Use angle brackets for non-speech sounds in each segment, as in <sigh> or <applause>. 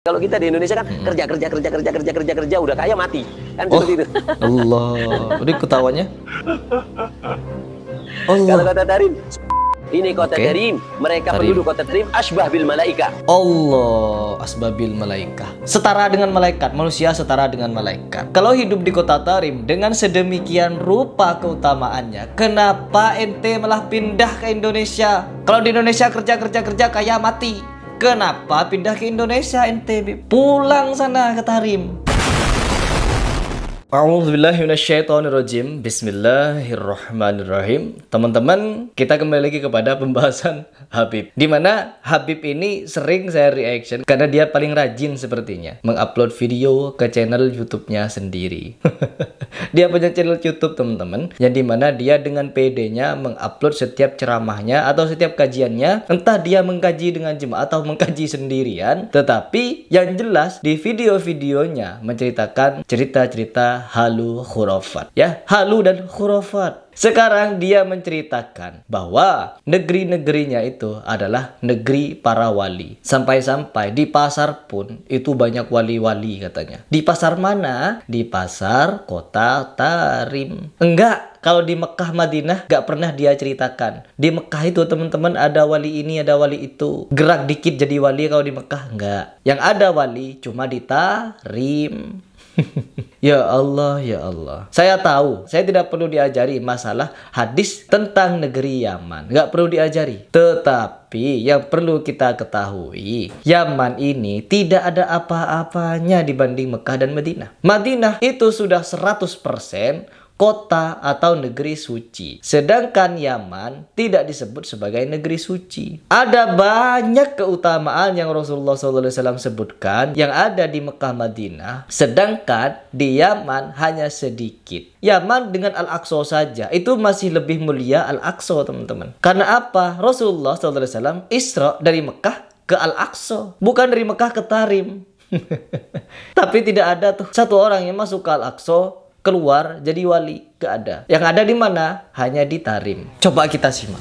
Kalau kita di Indonesia kan hmm. kerja kerja kerja kerja kerja kerja kerja udah kaya mati kan oh, seperti itu. Allah, ini ketawanya. Allah. Kalau kata Tarim, ini kota okay. Tarim, mereka Tarim. penduduk kota Tarim asbah bil malaika. Allah, asbah bil malaika. Setara dengan malaikat, manusia setara dengan malaikat. Kalau hidup di kota Tarim dengan sedemikian rupa keutamaannya, kenapa ente malah pindah ke Indonesia? Kalau di Indonesia kerja kerja kerja kaya mati. Kenapa pindah ke Indonesia ente? Pulang sana ke Tarim. A'udzubillahiminasyaitonirrojim Bismillahirrohmanirrohim Teman-teman, kita kembali lagi kepada pembahasan <laughs> Habib Dimana Habib ini sering saya reaction Karena dia paling rajin sepertinya Mengupload video ke channel youtube-nya sendiri <laughs> Dia punya channel Youtube teman-teman Yang dimana dia dengan PD-nya mengupload setiap ceramahnya Atau setiap kajiannya Entah dia mengkaji dengan jemaah atau mengkaji sendirian Tetapi yang jelas di video-videonya menceritakan cerita-cerita Halu Khurafat. Ya, Halu dan Khurafat. Sekarang dia menceritakan bahwa negeri-negerinya itu adalah negeri para wali. Sampai-sampai di pasar pun itu banyak wali-wali katanya. Di pasar mana? Di pasar kota Tarim. Enggak, kalau di Mekah Madinah gak pernah dia ceritakan. Di Mekah itu teman-teman ada wali ini, ada wali itu. Gerak dikit jadi wali kalau di Mekah enggak. Yang ada wali cuma di Tarim. <laughs> ya Allah, ya Allah. Saya tahu, saya tidak perlu diajari masalah hadis tentang negeri Yaman. Nggak perlu diajari. Tetapi yang perlu kita ketahui, Yaman ini tidak ada apa-apanya dibanding Mekah dan Madinah. Madinah itu sudah 100% kota atau negeri suci. Sedangkan Yaman tidak disebut sebagai negeri suci. Ada banyak keutamaan yang Rasulullah SAW sebutkan yang ada di Mekah Madinah. Sedangkan di Yaman hanya sedikit. Yaman dengan Al-Aqsa saja itu masih lebih mulia Al-Aqsa teman-teman. Karena apa? Rasulullah SAW Isra dari Mekah ke Al-Aqsa. Bukan dari Mekah ke Tarim. <laughs> Tapi tidak ada tuh satu orang yang masuk ke Al-Aqsa keluar jadi wali gak ada yang ada di mana hanya di Tarim coba kita simak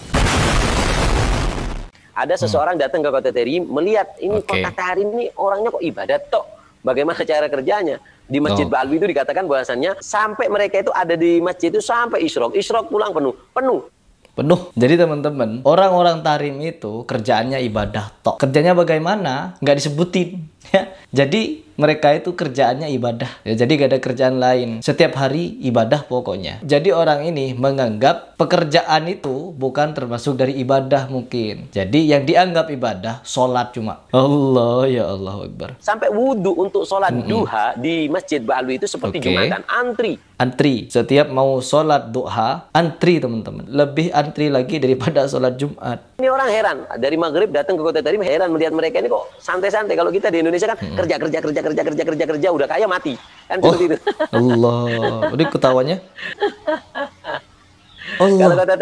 ada hmm. seseorang datang ke kota Tarim melihat ini okay. kota Tarim ini orangnya kok ibadat tok bagaimana cara kerjanya di Masjid oh. Balwi itu dikatakan bahwasannya sampai mereka itu ada di masjid itu sampai isrok isrok pulang penuh penuh penuh. Jadi teman-teman, orang-orang Tarim itu kerjaannya ibadah tok. Kerjanya bagaimana? Nggak disebutin. <laughs> Ya. Jadi mereka itu kerjaannya ibadah ya jadi gak ada kerjaan lain setiap hari ibadah pokoknya jadi orang ini menganggap pekerjaan itu bukan termasuk dari ibadah mungkin jadi yang dianggap ibadah sholat cuma Allah ya Allah Akbar sampai wudhu untuk sholat mm -mm. duha di masjid Ba'alu itu seperti okay. jumatan antri antri setiap mau sholat duha antri teman-teman lebih antri lagi daripada sholat Jumat ini orang heran dari maghrib datang ke kota tadi heran melihat mereka ini kok santai-santai kalau kita di Indonesia kan kerja kerja kerja kerja kerja kerja kerja kerja udah kaya mati kan gitu, oh, itu Allah ini ketawanya <laughs> Allah. kalau kata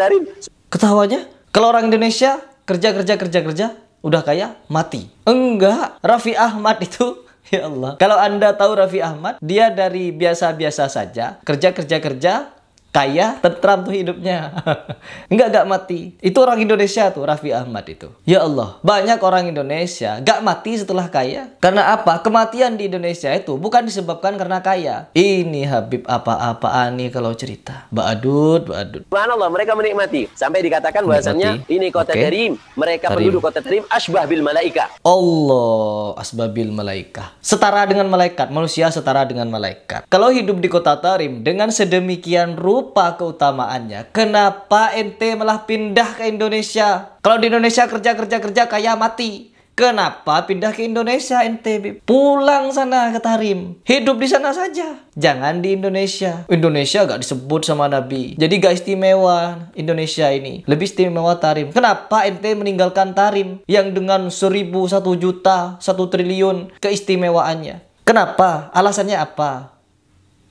ketawanya kalau orang Indonesia kerja kerja kerja kerja udah kaya mati enggak Raffi Ahmad itu <laughs> Ya Allah. Kalau Anda tahu Raffi Ahmad, dia dari biasa-biasa saja, kerja-kerja-kerja, kaya, tentram tuh hidupnya. <laughs> Enggak gak mati. Itu orang Indonesia tuh Raffi Ahmad itu. Ya Allah, banyak orang Indonesia gak mati setelah kaya. Karena apa? Kematian di Indonesia itu bukan disebabkan karena kaya. Ini Habib apa-apaan nih kalau cerita. Ba'adud, ba'adud. Allah mereka menikmati. Sampai dikatakan menikmati. ini kota okay. Terim. Mereka Tarim. penduduk kota Terim asbah bil malaika. Allah, asbah bil malaika. Setara dengan malaikat, manusia setara dengan malaikat. Kalau hidup di kota Tarim dengan sedemikian ru lupa keutamaannya. Kenapa NT malah pindah ke Indonesia? Kalau di Indonesia kerja kerja kerja kayak mati. Kenapa pindah ke Indonesia NT Pulang sana ke Tarim. Hidup di sana saja. Jangan di Indonesia. Indonesia gak disebut sama Nabi. Jadi gak istimewa Indonesia ini. Lebih istimewa Tarim. Kenapa NT meninggalkan Tarim yang dengan seribu, satu juta, satu triliun keistimewaannya? Kenapa? Alasannya apa?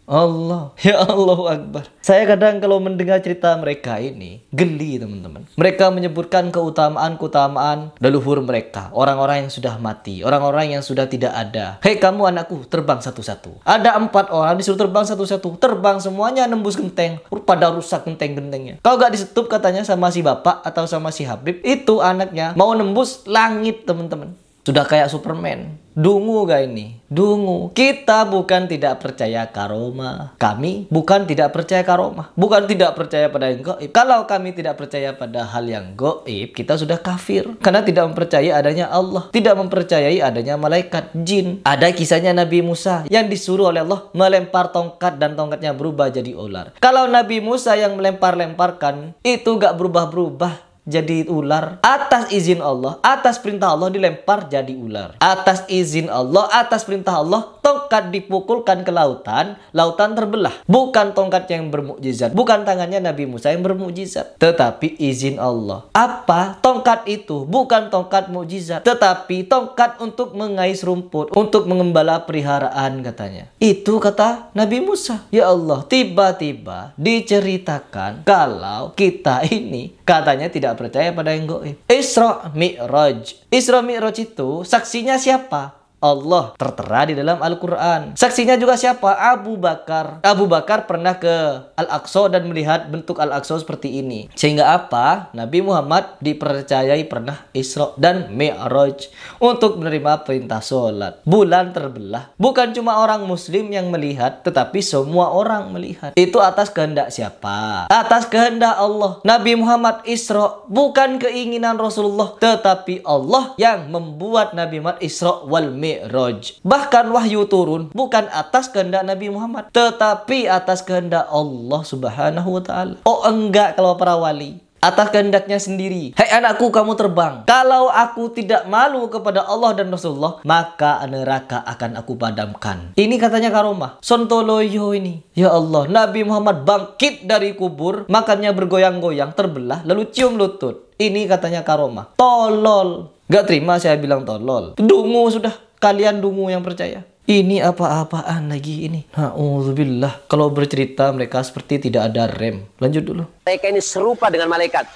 Allah, <laughs> ya Allah Akbar. Saya kadang kalau mendengar cerita mereka ini, geli teman-teman. Mereka menyebutkan keutamaan-keutamaan leluhur mereka. Orang-orang yang sudah mati, orang-orang yang sudah tidak ada. Hei kamu anakku, terbang satu-satu. Ada empat orang disuruh terbang satu-satu. Terbang semuanya nembus genteng. Pada rusak genteng-gentengnya. Kau gak disetup katanya sama si bapak atau sama si Habib, itu anaknya mau nembus langit teman-teman. Sudah kayak Superman. Dungu gak ini? Dungu. Kita bukan tidak percaya karoma. Kami bukan tidak percaya karoma. Bukan tidak percaya pada yang goib. Kalau kami tidak percaya pada hal yang goib, kita sudah kafir. Karena tidak mempercayai adanya Allah. Tidak mempercayai adanya malaikat, jin. Ada kisahnya Nabi Musa yang disuruh oleh Allah melempar tongkat dan tongkatnya berubah jadi ular. Kalau Nabi Musa yang melempar-lemparkan, itu gak berubah-berubah jadi ular atas izin Allah atas perintah Allah dilempar jadi ular atas izin Allah atas perintah Allah tongkat dipukulkan ke lautan, lautan terbelah. Bukan tongkat yang bermukjizat, bukan tangannya Nabi Musa yang bermukjizat, tetapi izin Allah. Apa tongkat itu? Bukan tongkat mukjizat, tetapi tongkat untuk mengais rumput, untuk mengembala periharaan katanya. Itu kata Nabi Musa. Ya Allah, tiba-tiba diceritakan kalau kita ini katanya tidak percaya pada yang goib. Isra Mi'raj. Isra Mi'raj itu saksinya siapa? Allah tertera di dalam Al-Quran. Saksinya juga siapa? Abu Bakar. Abu Bakar pernah ke Al-Aqsa dan melihat bentuk Al-Aqsa seperti ini. Sehingga apa? Nabi Muhammad dipercayai pernah Isra dan Mi'raj untuk menerima perintah sholat. Bulan terbelah. Bukan cuma orang muslim yang melihat, tetapi semua orang melihat. Itu atas kehendak siapa? Atas kehendak Allah. Nabi Muhammad Isra bukan keinginan Rasulullah, tetapi Allah yang membuat Nabi Muhammad Isra wal Mi'raj Mi'raj. Bahkan wahyu turun bukan atas kehendak Nabi Muhammad, tetapi atas kehendak Allah Subhanahu wa taala. Oh enggak kalau para wali atas kehendaknya sendiri. Hei anakku kamu terbang. Kalau aku tidak malu kepada Allah dan Rasulullah, maka neraka akan aku padamkan. Ini katanya Karomah. Sontoloyo ini. Ya Allah, Nabi Muhammad bangkit dari kubur, makannya bergoyang-goyang, terbelah, lalu cium lutut. Ini katanya Karomah. Tolol. Gak terima saya bilang tolol. Dungu sudah. Kalian dungu yang percaya. Ini apa-apaan lagi ini? Na'udzubillah. Kalau bercerita mereka seperti tidak ada rem. Lanjut dulu. Mereka ini serupa dengan malaikat.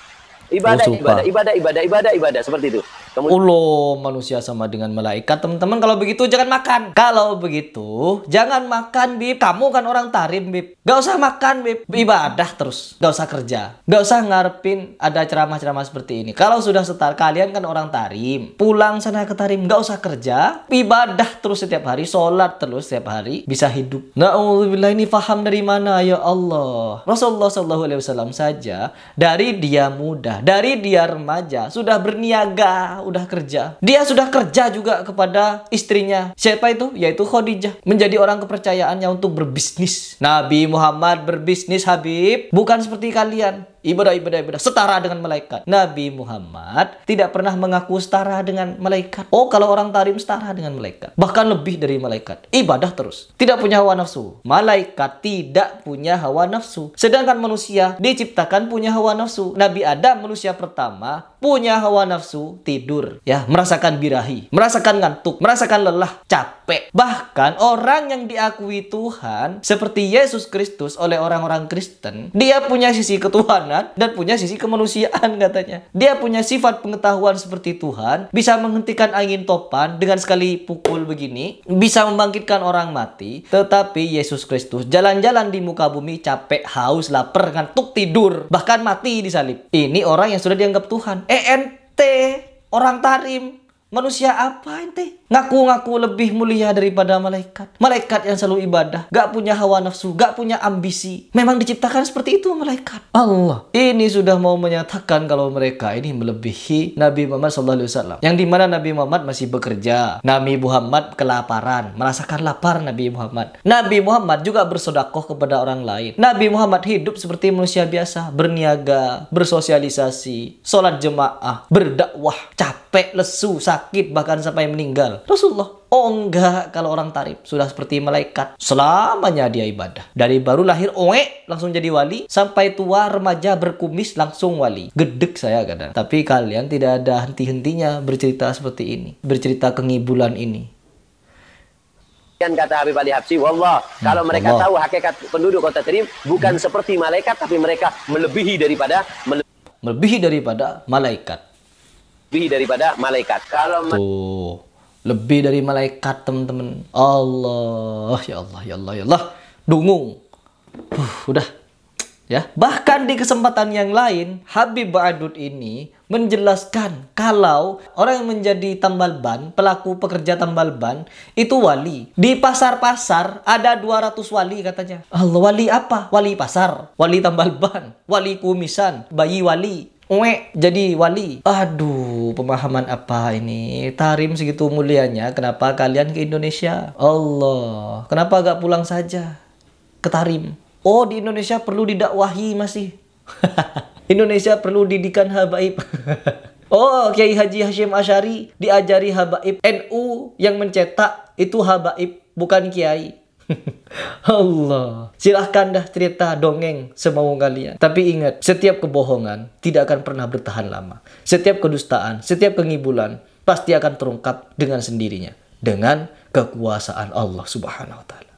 Ibadah, oh, ibadah, ibadah, ibadah, ibadah, ibadah. Seperti itu. Kemudian... Ulo manusia sama dengan malaikat. Teman-teman kalau begitu jangan makan. Kalau begitu jangan makan Bib. Kamu kan orang tarim Bib. Gak usah makan Bib. Ibadah terus. Gak usah kerja. Gak usah ngarepin ada ceramah-ceramah seperti ini. Kalau sudah setar kalian kan orang tarim. Pulang sana ke tarim. Gak usah kerja. Ibadah terus setiap hari. Sholat terus setiap hari. Bisa hidup. Na'udzubillah ini faham dari mana ya Allah. Rasulullah Shallallahu Alaihi Wasallam saja dari dia muda, dari dia remaja sudah berniaga udah kerja. Dia sudah kerja juga kepada istrinya. Siapa itu? Yaitu Khadijah. Menjadi orang kepercayaannya untuk berbisnis. Nabi Muhammad berbisnis Habib. Bukan seperti kalian ibadah-ibadah-ibadah setara dengan malaikat. Nabi Muhammad tidak pernah mengaku setara dengan malaikat. Oh, kalau orang tarim setara dengan malaikat, bahkan lebih dari malaikat. Ibadah terus, tidak punya hawa nafsu. Malaikat tidak punya hawa nafsu. Sedangkan manusia diciptakan punya hawa nafsu. Nabi Adam manusia pertama punya hawa nafsu tidur ya merasakan birahi merasakan ngantuk merasakan lelah capek Bahkan orang yang diakui Tuhan seperti Yesus Kristus oleh orang-orang Kristen, dia punya sisi ketuhanan dan punya sisi kemanusiaan katanya. Dia punya sifat pengetahuan seperti Tuhan, bisa menghentikan angin topan dengan sekali pukul begini, bisa membangkitkan orang mati, tetapi Yesus Kristus jalan-jalan di muka bumi capek, haus, lapar, ngantuk, tidur, bahkan mati di salib. Ini orang yang sudah dianggap Tuhan. ENT, orang Tarim, Manusia apa ente? Ngaku-ngaku lebih mulia daripada malaikat. Malaikat yang selalu ibadah. Gak punya hawa nafsu, gak punya ambisi. Memang diciptakan seperti itu malaikat. Allah. Ini sudah mau menyatakan kalau mereka ini melebihi Nabi Muhammad SAW. Yang dimana Nabi Muhammad masih bekerja. Nabi Muhammad kelaparan. Merasakan lapar Nabi Muhammad. Nabi Muhammad juga bersodakoh kepada orang lain. Nabi Muhammad hidup seperti manusia biasa. Berniaga, bersosialisasi, sholat jemaah, berdakwah, capek capek, lesu, sakit, bahkan sampai meninggal. Rasulullah, oh enggak kalau orang tarif. Sudah seperti malaikat. Selamanya dia ibadah. Dari baru lahir, oe, langsung jadi wali. Sampai tua, remaja, berkumis, langsung wali. Gedek saya kadang. Tapi kalian tidak ada henti-hentinya bercerita seperti ini. Bercerita kengibulan ini. Kan kata Habib Ali Habsi, Wallah, hmm, kalau mereka Allah. tahu hakikat penduduk kota Tarim, bukan hmm. seperti malaikat, tapi mereka melebihi daripada melebihi daripada malaikat lebih daripada malaikat. Kalau Tuh, lebih dari malaikat, teman-teman. Allah, ya Allah, ya Allah, ya Allah. Dungung. Uh, udah. Ya, bahkan di kesempatan yang lain, Habib Ba'adud ini menjelaskan kalau orang yang menjadi tambal ban, pelaku pekerja tambal ban, itu wali. Di pasar-pasar ada 200 wali katanya. Allah, wali apa? Wali pasar, wali tambal ban, wali kumisan, bayi wali, Uwe, jadi wali. Aduh, pemahaman apa ini. Tarim segitu mulianya, kenapa kalian ke Indonesia? Allah, kenapa gak pulang saja ke Tarim? Oh, di Indonesia perlu didakwahi masih. <laughs> Indonesia perlu didikan habaib. <laughs> oh, Kiai Haji Hashim Ashari diajari habaib. NU yang mencetak itu habaib, bukan kiai. Allah. Silahkan dah cerita dongeng semau kalian. Tapi ingat, setiap kebohongan tidak akan pernah bertahan lama. Setiap kedustaan, setiap kengibulan pasti akan terungkap dengan sendirinya. Dengan kekuasaan Allah subhanahu wa ta'ala.